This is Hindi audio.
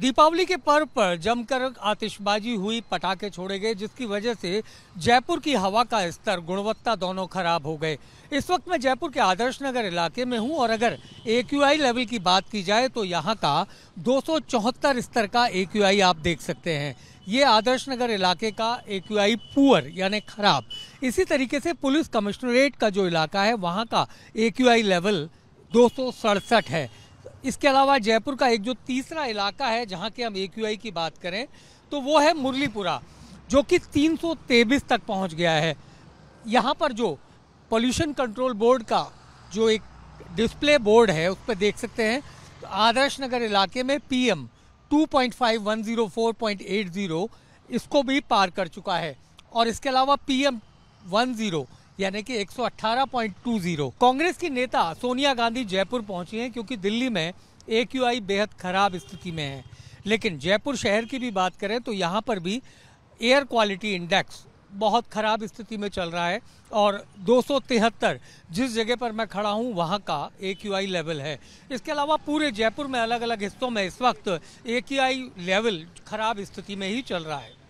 दीपावली के पर्व पर जमकर आतिशबाजी हुई पटाखे छोड़े गए जिसकी वजह से जयपुर की हवा का स्तर गुणवत्ता दोनों खराब हो गए इस वक्त मैं जयपुर के आदर्श नगर इलाके में हूं और अगर ए लेवल की बात की जाए तो यहां का दो स्तर का ए आप देख सकते हैं ये आदर्श नगर इलाके का ए क्यू आई पुअर यानी खराब इसी तरीके से पुलिस कमिश्नरेट का जो इलाका है वहाँ का ए क्यू आई लेवल दो है इसके अलावा जयपुर का एक जो तीसरा इलाका है जहाँ के हम ए की बात करें तो वो है मुरलीपुरा जो कि तीन तक पहुँच गया है यहाँ पर जो पोल्यूशन कंट्रोल बोर्ड का जो एक डिस्प्ले बोर्ड है उस पर देख सकते हैं तो आदर्श नगर इलाके में पीएम 2.5104.80 इसको भी पार कर चुका है और इसके अलावा पीएम 10 यानी कि 118.20 कांग्रेस की नेता सोनिया गांधी जयपुर पहुंची हैं क्योंकि दिल्ली में ए बेहद खराब स्थिति में है लेकिन जयपुर शहर की भी बात करें तो यहाँ पर भी एयर क्वालिटी इंडेक्स बहुत ख़राब स्थिति में चल रहा है और दो जिस जगह पर मैं खड़ा हूँ वहाँ का ए लेवल है इसके अलावा पूरे जयपुर में अलग अलग हिस्सों में इस वक्त ए लेवल खराब स्थिति में ही चल रहा है